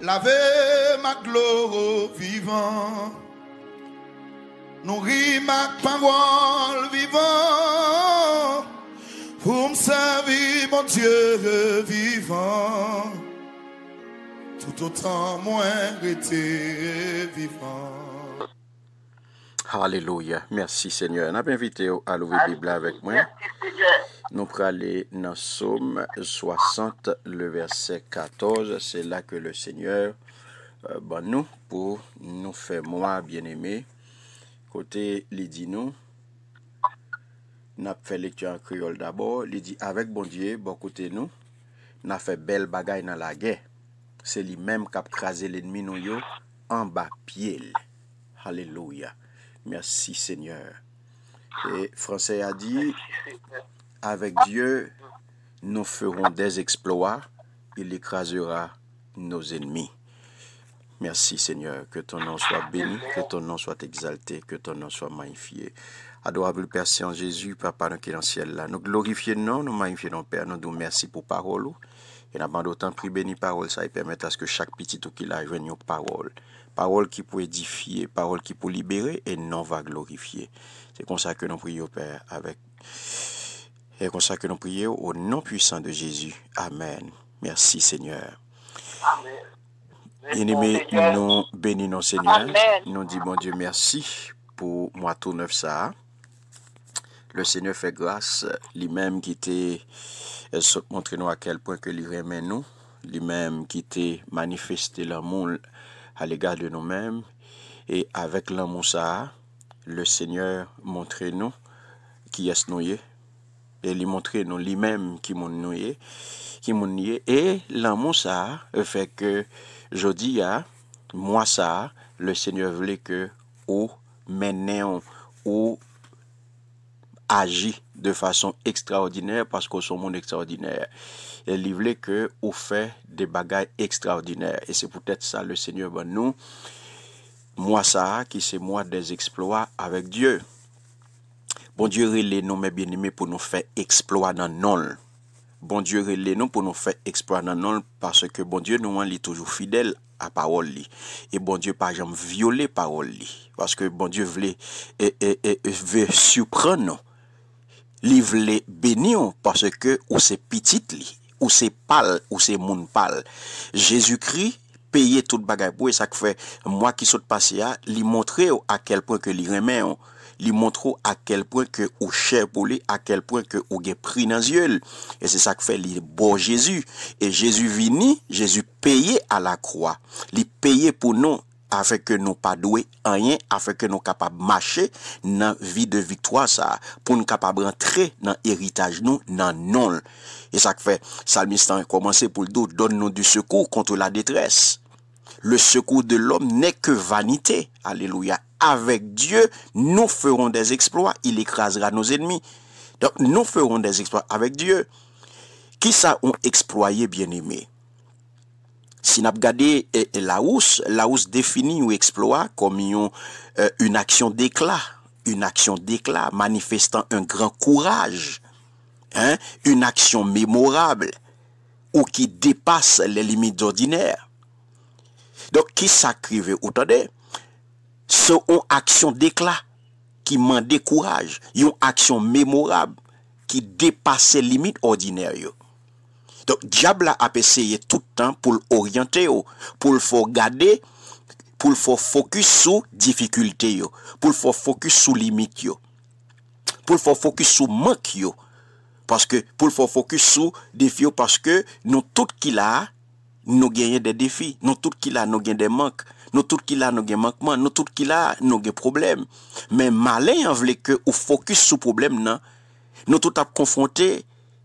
Laver ma gloire vivant. nourrir ma parole vivant. Pour me servir, mon Dieu vivant. Tout autant, moi, été vivant. Alléluia. Merci Seigneur. On a invité à l'ouvrir Bible avec moi. Nou prale nan soum 60, le verse 14. Se la ke le seigneur euh, ban nou pou nou fe mwa byen eme. Kote lidi nou. Nap fe le kyo an kriol dabo. Lidi avek bondye, bon kote bon nou. Nap fe bel bagay nan la ge. Se li mem kap kaze l enmi nou yo an ba pye. Haleluya. Mersi seigneur. E franse a di. Mersi seigneur. Avec Dieu, nous ferons des exploits. Il écrasera nos ennemis. Merci Seigneur, que ton nom soit béni, que ton nom soit exalté, que ton nom soit magnifié. Adorable Père Saint Jésus, Papa, nous qui dans le ciel là, nous glorifions, nous, nous magnifions, Père, nous nous merci pour parole. Et nous avons d'autant pris béni parole, ça, permet permettre à ce que chaque petit tout qu'il a une parole. Parole qui peut édifier, parole qui peut libérer, et non va glorifier. C'est comme ça que nous prions, Père, avec et comme ça que nous prions au nom puissant de Jésus. Amen. Merci Seigneur. Amen. bien nous bénissons Seigneur. Nous disons, mon Dieu, merci pour moi tout neuf ça. Le Seigneur fait grâce, lui-même qui était euh, montre nous à quel point que lui remet nous, lui-même qui était manifesté l'amour à l'égard de nous-mêmes. Et avec l'amour ça, le Seigneur montre nous qui est noyé, E li montre nou li menm ki moun nouye. E lan moun sa, e fek, jodi ya, moun sa, le seigneur vle ke ou mennen ou agi de fason ekstraordinèr, paskou sou moun ekstraordinèr. E li vle ke ou fek de bagay ekstraordinèr. E se pou tèt sa, le seigneur ban nou, moun sa, ki se moun dez eksploa avek Diyo. Bon Diyo re le nou mè bè nè mè pou nou fè eksploan nan nol. Bon Diyo re le nou pou nou fè eksploan nan nol parce ke bon Diyo nou an li toujou fidèl a parol li. E bon Diyo parjèm viole parol li. Parce ke bon Diyo vle, e, e, e, e, ve supran nou. Li vle benyon parce ke ou se pitit li. Ou se pal, ou se moun pal. Jezu kri peye tout bagay pou e sak fè. Mwa ki sot passe ya, li montre ou akel point ke li remè ou. Li montre ou akel poen ke ou che boli, akel poen ke ou gen pri nan zyele. E se sak fe li bo Jezu. E Jezu vini, Jezu peye a la kroa. Li peye pou nou, afeke nou pa doye anyen, afeke nou kapab mache nan vi de viktwa sa. Poun kapab rentre nan eritage nou, nan nol. E sak fe, salmistan komanse pou ldo, don nou du sekou kontou la detresse. le secours de l'homme n'est que vanité. Alléluia. Avec Dieu, nous ferons des exploits. Il écrasera nos ennemis. Donc, nous ferons des exploits avec Dieu. Qui ça ont exploité, bien aimé? Si nous regardons eh, eh, la housse, la housse définit ou exploit comme euh, une action d'éclat, une action d'éclat manifestant un grand courage, hein? une action mémorable ou qui dépasse les limites ordinaires. Don ki sa krive ou tade, se on aksyon dekla ki man dekouraj, yon aksyon memorab ki depase limit ordiner yo. Don diabla apeseye toutan pou l'oriente yo, pou l'fo gade, pou l'fo fokus sou difficulte yo, pou l'fo fokus sou limit yo, pou l'fo fokus sou mank yo, pou l'fo fokus sou defyo, paske nou tout ki la a. Nous avons des défis... Nous tout qui la Nous avons des manques. Nous tout qui la nou gen manquements. Nous tout qui la sur les problèmes... Nous malin yon hein, focus que, ou focus sou problème tout confronté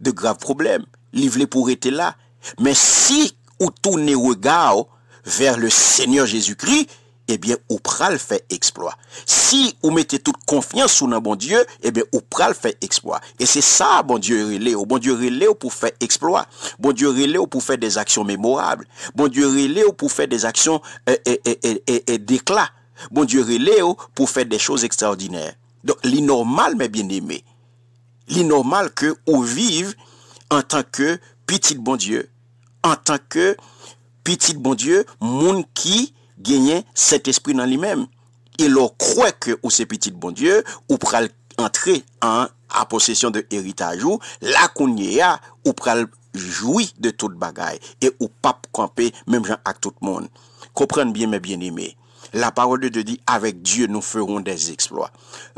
de graves problèmes... li vle être là. Mais si ou tou le vers Vers le Seigneur Jésus-Christ, eh bien, ou pral fait exploit. Si vous mettez toute confiance sur un bon Dieu, eh bien, ou pral fait exploit. Et c'est ça, bon Dieu relé Au Bon Dieu relé pour pour faire Bon Dieu, Réléo, pour faire des actions mémorables. Bon Dieu, Réléo, pour pour des actions euh, euh, euh, d'éclat. Bon Dieu relé pour faire des choses extraordinaires. Donc, l'inormal, mes bien aimés l'inormal que vous ou en tant que petit bon Dieu, en tant que petit bon Dieu, monde qui... Gagner cet esprit dans lui-même. Il croit que que ou c'est petit bon Dieu. ou pral entrer en à de héritage ou, la y ou pral jouit de tout bagaille Et ou pas camper même gens avec tout monde. Comprenez bien mes bien aimés La parole de Dieu dit, avec Dieu, nous ferons des exploits.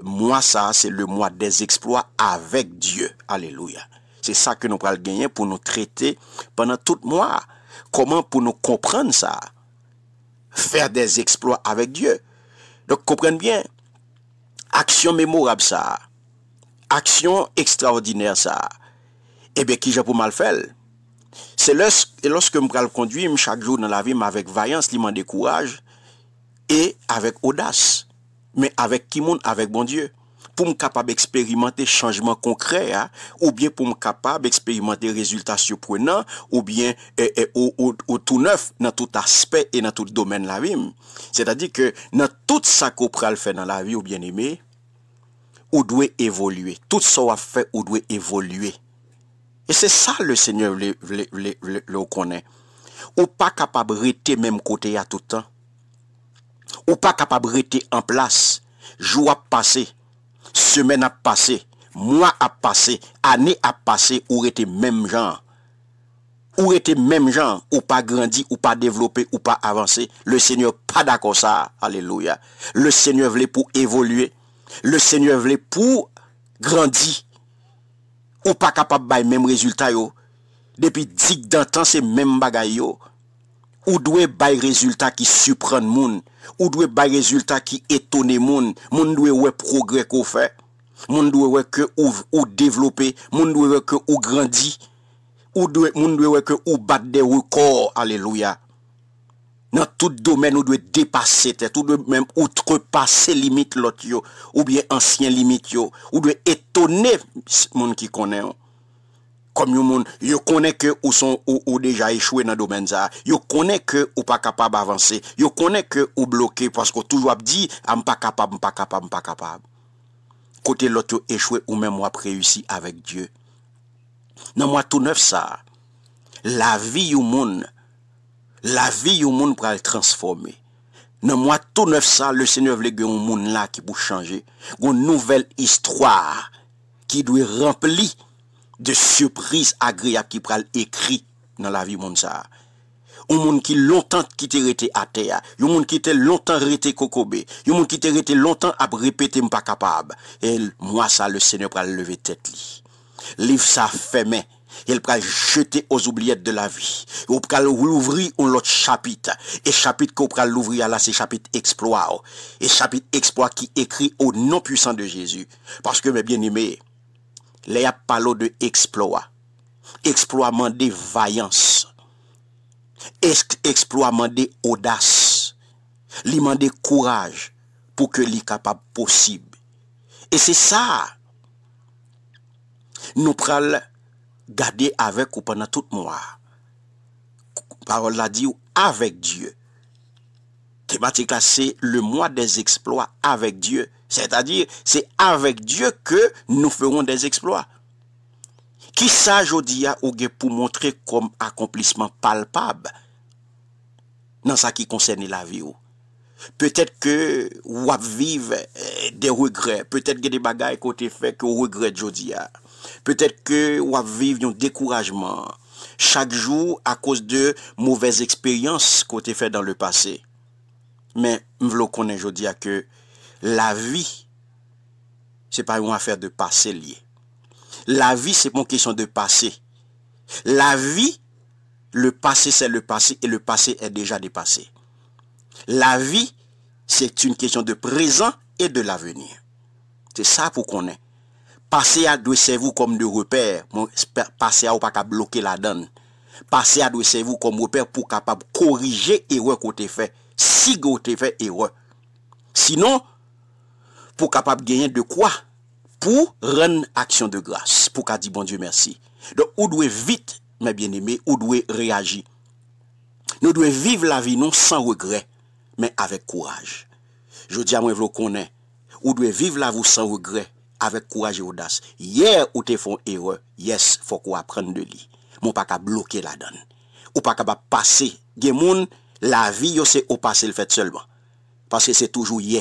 Moi, ça, c'est le mois des exploits avec Dieu. Alléluia. C'est ça que nous pral gagner pour nous traiter pendant tout mois. Comment pour nous comprendre ça faire des exploits avec Dieu. Donc, comprenez bien, action mémorable ça, action extraordinaire ça, eh bien, qui j'ai pour mal faire? C'est lorsque je me chaque jour dans la vie, avec vaillance, avec courage et avec audace. Mais avec qui monde? Avec bon Dieu pour me capable expérimenter changement concret ou bien pour me capable résultats surprenants ou bien e, e, tout neuf dans tout aspect et dans tout domaine la vie. C'est-à-dire que dans tout ce qu'on peut faire dans la vie ou bien-aimé, ou doit évoluer. Tout ce qu'on fait ou doit évoluer. Et c'est ça le Seigneur le, le, le, le connaît. Ou pas capable de rester même côté à tout temps. Ou pas capable de rester en place. Jour à passer semaine a passé, mois a passé, année a passé, ou été même genre. Ou été même genre, ou pas grandi, ou pas développé, ou pas avancé. Le Seigneur pas d'accord ça. Alléluia. Le Seigneur voulait pour évoluer. Le Seigneur voulait pour grandir. Ou pas capable de même résultat yo. Depuis dix ans, c'est même bagaille Ou dwe bay rezultat ki supren moun, ou dwe bay rezultat ki etone moun, moun dwe wè progre ko fè, moun dwe wè ke ou developè, moun dwe wè ke ou grandi, moun dwe wè ke ou bat de wou kor, aleluya. Nan tout domen ou dwe depase tè, tout domen ou trepase limit lot yo, ou bie ansyen limit yo, ou dwe etone moun ki konè yo. Kom yon moun, yo kone ke ou son ou ou deja echwe nan domen za. Yo kone ke ou pa kapab avanse. Yo kone ke ou bloke, pasko toujwa ap di, am pa kapab, am pa kapab, am pa kapab. Kote lot yo echwe ou men mwa preyusi avek Diyo. Nan mwa tou nef sa, la vi yon moun, la vi yon moun pou al transforme. Nan mwa tou nef sa, le se nev le gen yon moun la ki pou chanje. Gon nouvel istwa ki dwi rempli de surprise agréable qui pral écrit dans la vie mon ça. Un monde qui longtemps qui à terre, un monde qui était longtemps resté cocobé un monde qui était resté longtemps à répéter pas capable. Et moi ça le Seigneur pral lever tête li. Livre ça fermé. Il pral jeter aux oubliettes de la vie. Ou pral l'ouvrir un l'autre chapitre. Et chapitre qu'on pral l'ouvrir là, c'est chapitre exploit. Et chapitre exploit qui écrit au nom puissant de Jésus. Parce que mes bien-aimés, Lè y ap palo de eksploa. Eksploa mande vayans. Eksploa mande odas. Li mande kouraj pou ke li kapab posib. E se sa. Nou pral gade avek ou panan tout mwa. Parol la di ou avek Diyo. Tematika se le mwa de eksploa avek Diyo. C'est-à-dire, c'est avec Dieu que nous ferons des exploits. Qui ça, Jodia, ou pour montrer comme accomplissement palpable dans ce qui concerne la vie? Peut-être que vous vivez eh, des regrets, peut-être que des bagailles côté fait que vous regrette Jodia. Peut-être que vous vivez un découragement chaque jour à cause de mauvaises expériences côté fait dans le passé. Mais je connais Jodia que la vie, c'est pas une affaire de passé lié. La vie, c'est pas une question de passé. La vie, le passé, c'est le passé et le passé est déjà dépassé. La vie, c'est une question de présent et de l'avenir. C'est ça pour qu'on ait. Passé à vous comme de repère. passer à ou pas bloquer la donne. passer à vous comme repère pour capable corriger erreur qu'on fait. Si vous avez fait erreur. Sinon, pou kapap genyen de kwa pou ren aksyon de gras pou ka di bon Diyo mersi. Don ou dwe vit, men bien eme, ou dwe reagi. Nou dwe viv la vi non san regre, men avek kouraj. Jou diya mwen vlo konen, ou dwe viv la vi san regre, avek kouraj e odas. Ye ou te fon ere, yes, fok wapren de li. Mwen pa ka bloke la dan. Ou pa ka ba pase. Gen moun, la vi yo se ou pase le fete solman. Pase se toujou ye,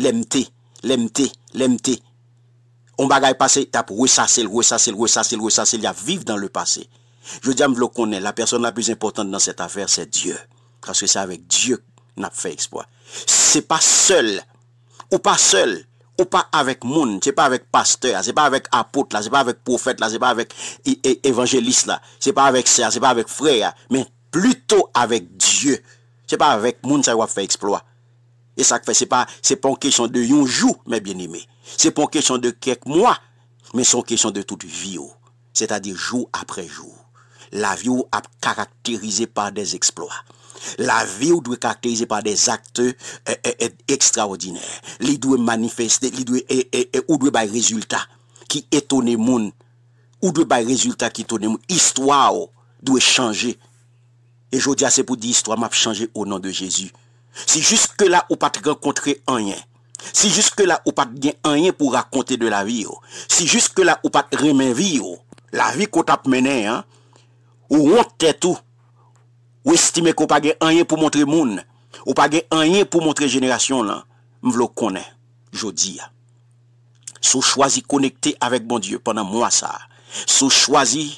lemte. L'MT, l'MT, On bagaille passé, t'as pour ressasser, ressasser, ressasser, ressasser, il y a vivre dans le passé. Je dis à me le connaît, la personne la plus importante dans cette affaire, c'est Dieu. Parce que c'est avec Dieu qu'on a fait exploit. C'est pas seul, ou pas seul, ou pas avec monde, c'est pas avec pasteur, c'est pas avec apôtre, c'est pas avec prophète, c'est pas avec évangéliste, c'est pas avec ça, c'est pas avec frère, mais plutôt avec Dieu. C'est pas avec monde ça va faire exploit. Et ça fait, c'est pas, c'est pas une question de un jour, mes bien-aimés. C'est pas une question de quelques mois, mais c'est une question de toute vie, oh. c'est-à-dire jour après jour. La vie oh, a caractérisée par des exploits. La vie oh, doit doit caractérisée par des actes euh, euh, euh, extraordinaires. Elle doit manifester, les doit ou doit résultat qui étonne monde ou doit par résultat qui le monde. Histoire doit changer. Et je dis c'est pour dire histoire m'a changé au nom de Jésus. Si juske la ou pat renkontre anyen Si juske la ou pat gen anyen pou rakonte de la vi yo Si juske la ou pat remen vi yo La vi kou tap mene Ou wote te tou Ou estime kou pa gen anyen pou montre moun Ou pa gen anyen pou montre jeneration lan M vlo konen Jodi ya Sou chwazi konekte avek bon die Pendan mwa sa Sou chwazi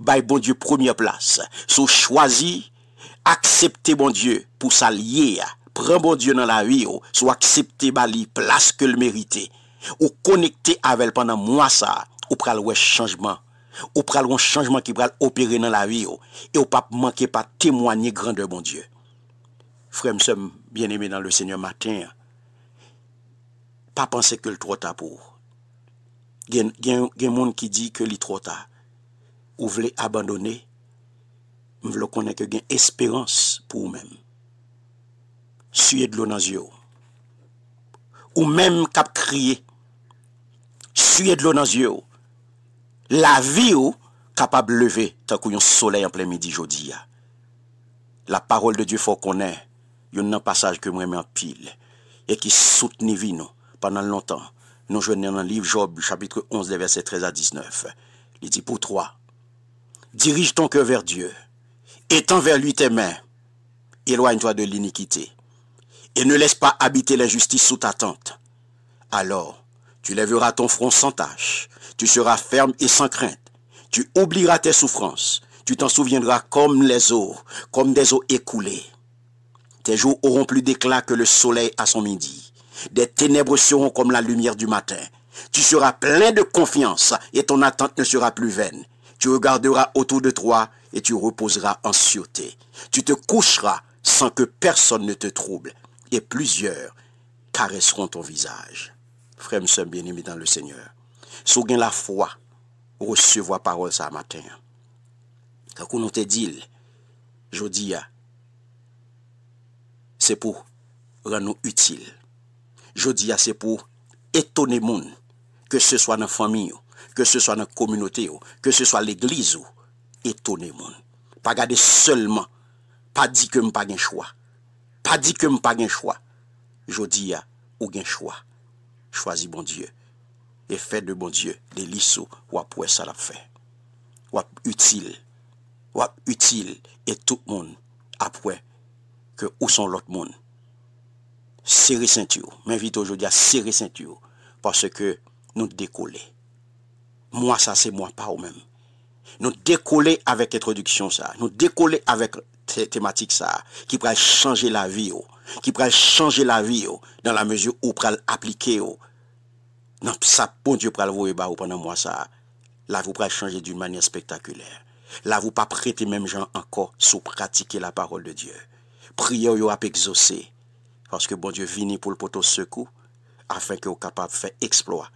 Bay bon die premier place Sou chwazi aksepte bon Diyo pou sa liye, pren bon Diyo nan la viyo, wi sou aksepte bali plas ke l merite, ou konekte avel panan mwa sa, ou pral wè chanjman, ou pral wè chanjman ki pral opere nan la viyo, wi e ou pap manke pa temwanyi grander bon Diyo. Fremsem, bien eme nan le Seigneur Matin, pa panse ke l trota pou. Gen moun ki di ke li trota, ou vle abandone, M vlo konen ke gen espérans pou ou men. Suye dlo nan zyo. Ou men kap kriye. Suye dlo nan zyo. La vi ou kap ap leve. Takou yon soley an ple midi jodi ya. La parol de Diyo fò konen. Yon nan passage ke mwen men apil. E ki soutenivino. Panan lontan. Non jwenen nan liv Job chapitre 11 de verset 13 a 19. Li di pou 3. Dirij ton ke ver Diyo. Étends vers lui tes mains. Éloigne-toi de l'iniquité. Et ne laisse pas habiter l'injustice sous ta tente. Alors, tu lèveras ton front sans tache. Tu seras ferme et sans crainte. Tu oublieras tes souffrances. Tu t'en souviendras comme les eaux, comme des eaux écoulées. Tes jours auront plus d'éclat que le soleil à son midi. Des ténèbres seront comme la lumière du matin. Tu seras plein de confiance et ton attente ne sera plus vaine. Tu regarderas autour de toi et tu reposeras en sûreté. Tu te coucheras sans que personne ne te trouble, et plusieurs caresseront ton visage. Frère, nous bien-aimés dans le Seigneur, sous la foi, recevoir parole ce matin. Quand on te dit, je dis, c'est pour rendre utile. Je dis, c'est pour étonner monde, que ce soit dans la famille, que ce soit dans la communauté, que ce soit l'église, Etonè moun. Pa gade solman. Pa di ke m pa gen chwa. Pa di ke m pa gen chwa. Jodi ya ou gen chwa. Chwazi bon die. E fè de bon die. De liso wap wè salap fè. Wap util. Wap util. E tout moun ap wè. Ke ou son lot moun. Seri senti ou. Mèvite ou jodi ya seri senti ou. Pase ke nou dekole. Mwa sa se mwa pa ou mèm. nous décoller avec introduction ça, nous décoller avec cette thématique ça, qui pourra changer la vie, oh. qui pourra changer la vie oh, dans la mesure où pourra l'appliquer. Oh. Non, ça, bon Dieu pourra le bah, pendant moi ça. Là, vous pourrez changer d'une manière spectaculaire. Là, vous pas prêter même gens encore sous pratiquer la parole de Dieu. priez vous à exaucer, Parce que bon Dieu vini pour le poteau secours, afin que vous capable de faire exploit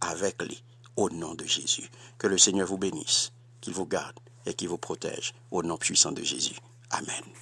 avec lui, au nom de Jésus. Que le Seigneur vous bénisse. Qui vous garde et qui vous protège. Au nom puissant de Jésus. Amen.